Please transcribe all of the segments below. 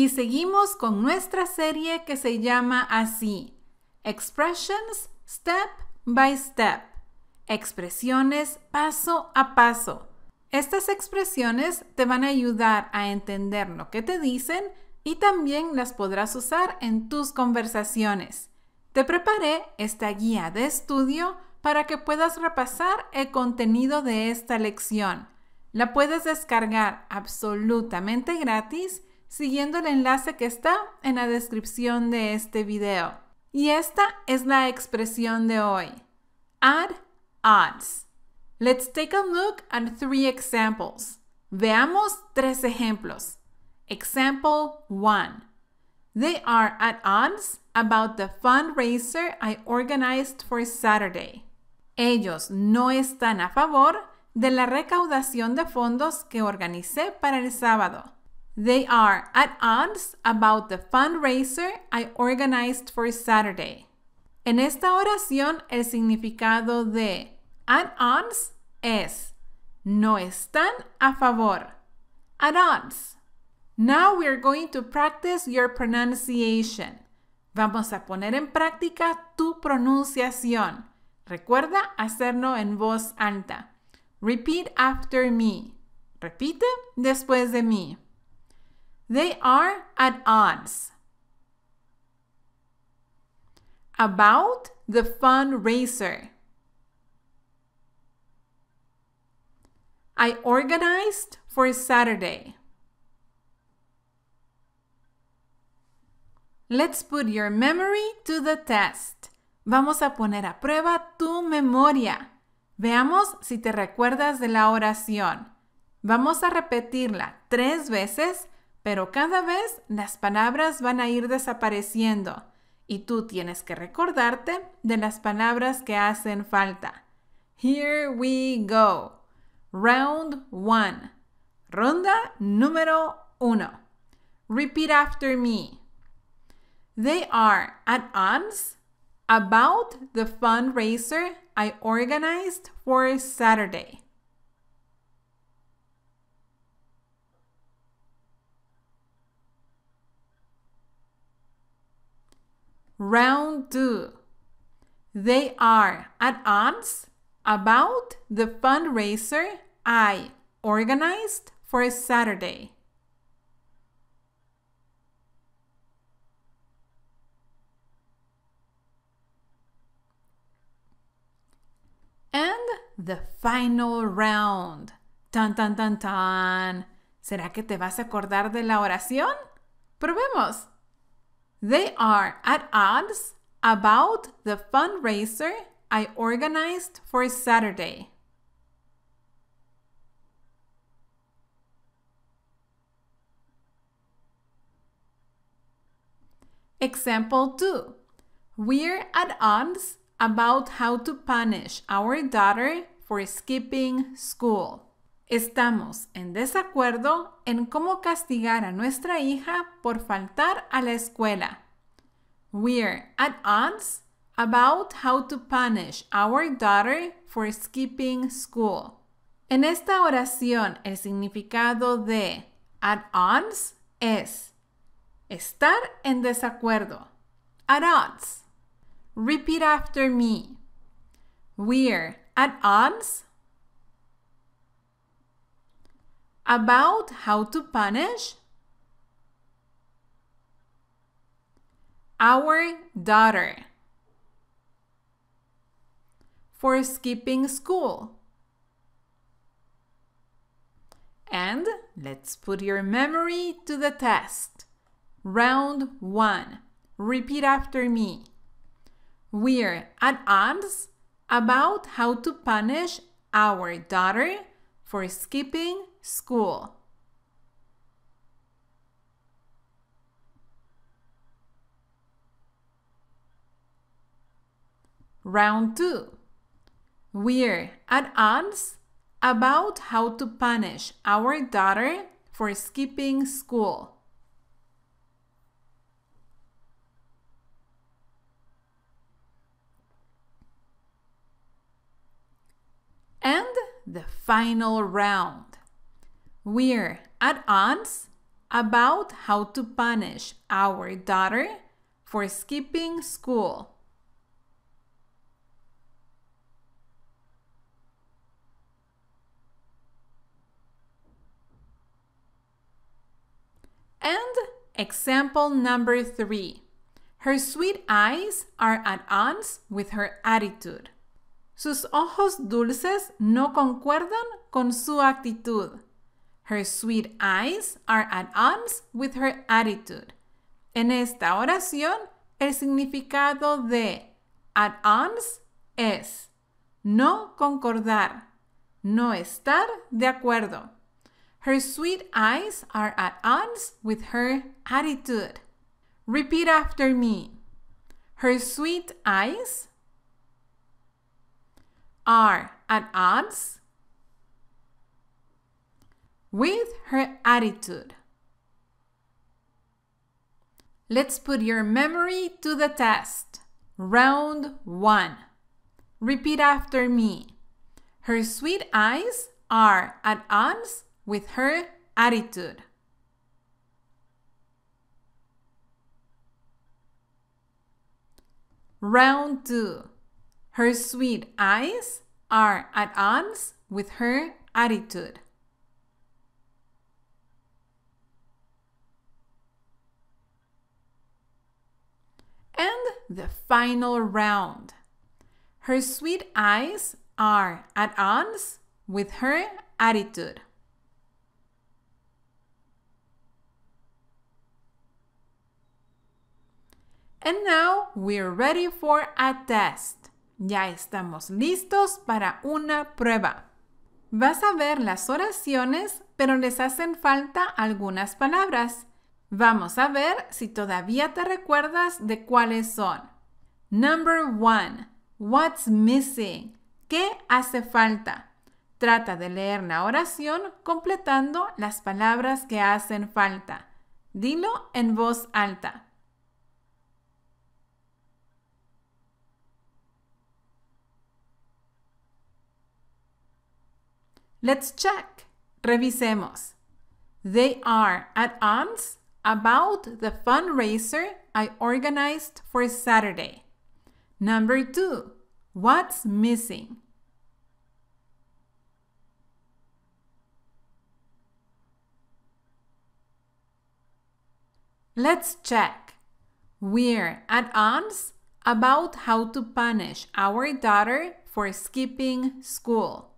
y seguimos con nuestra serie que se llama así, Expressions Step by Step, expresiones paso a paso. Estas expresiones te van a ayudar a entender lo que te dicen y también las podrás usar en tus conversaciones. Te preparé esta guía de estudio para que puedas repasar el contenido de esta lección. La puedes descargar absolutamente gratis siguiendo el enlace que está en la descripción de este video. Y esta es la expresión de hoy. Add odds. Let's take a look at three examples. Veamos tres ejemplos. Example 1. They are at odds about the fundraiser I organized for Saturday. Ellos no están a favor de la recaudación de fondos que organicé para el sábado. They are at odds about the fundraiser I organized for Saturday. En esta oración, el significado de at odds es no están a favor. At odds. Now we are going to practice your pronunciation. Vamos a poner en práctica tu pronunciación. Recuerda hacerlo en voz alta. Repeat after me. Repite después de mí. They are at odds. About the fundraiser. I organized for Saturday. Let's put your memory to the test. Vamos a poner a prueba tu memoria. Veamos si te recuerdas de la oración. Vamos a repetirla tres veces pero cada vez las palabras van a ir desapareciendo y tú tienes que recordarte de las palabras que hacen falta. Here we go. Round one. Ronda número uno. Repeat after me. They are at odds about the fundraiser I organized for Saturday. Round two. They are at odds about the fundraiser I organized for Saturday. And the final round. Tan, tan, tan, tan. ¿Será que te vas a acordar de la oración? Probemos. They are at odds about the fundraiser I organized for Saturday. Example 2. We're at odds about how to punish our daughter for skipping school. Estamos en desacuerdo en cómo castigar a nuestra hija por faltar a la escuela. We're at odds about how to punish our daughter for skipping school. En esta oración, el significado de at odds es estar en desacuerdo. At odds. Repeat after me. We're at odds about how to punish our daughter for skipping school. And let's put your memory to the test. Round one. Repeat after me. We're at odds about how to punish our daughter for skipping school. Round two. We're at odds about how to punish our daughter for skipping school. And the final round. We're at odds about how to punish our daughter for skipping school. And example number three. Her sweet eyes are at odds with her attitude. Sus ojos dulces no concuerdan con su actitud. Her sweet eyes are at odds with her attitude. En esta oración, el significado de at odds" es no concordar, no estar de acuerdo. Her sweet eyes are at odds with her attitude. Repeat after me. Her sweet eyes are at odds with her attitude. Let's put your memory to the test. Round 1. Repeat after me. Her sweet eyes are at odds with her attitude. Round 2. Her sweet eyes are at odds with her attitude. the final round. Her sweet eyes are at odds with her attitude. And now we're ready for a test. Ya estamos listos para una prueba. Vas a ver las oraciones, pero les hacen falta algunas palabras. Vamos a ver si todavía te recuerdas de cuáles son. Number one, what's missing? ¿Qué hace falta? Trata de leer la oración completando las palabras que hacen falta. Dilo en voz alta. Let's check. Revisemos. They are at odds about the fundraiser I organized for Saturday. Number two, what's missing? Let's check. We're at odds about how to punish our daughter for skipping school.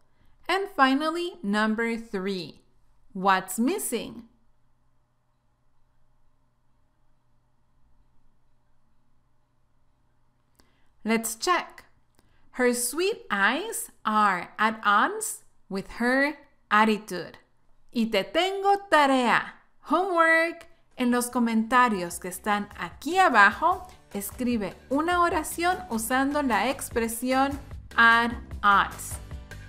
And finally, number three, what's missing? Let's check. Her sweet eyes are at odds with her attitude. Y te tengo tarea, homework. En los comentarios que están aquí abajo, escribe una oración usando la expresión at odds.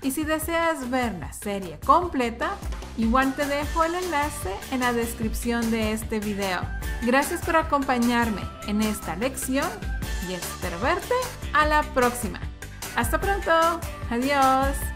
Y si deseas ver la serie completa, igual te dejo el enlace en la descripción de este video. Gracias por acompañarme en esta lección y espero verte a la próxima. Hasta pronto. Adiós.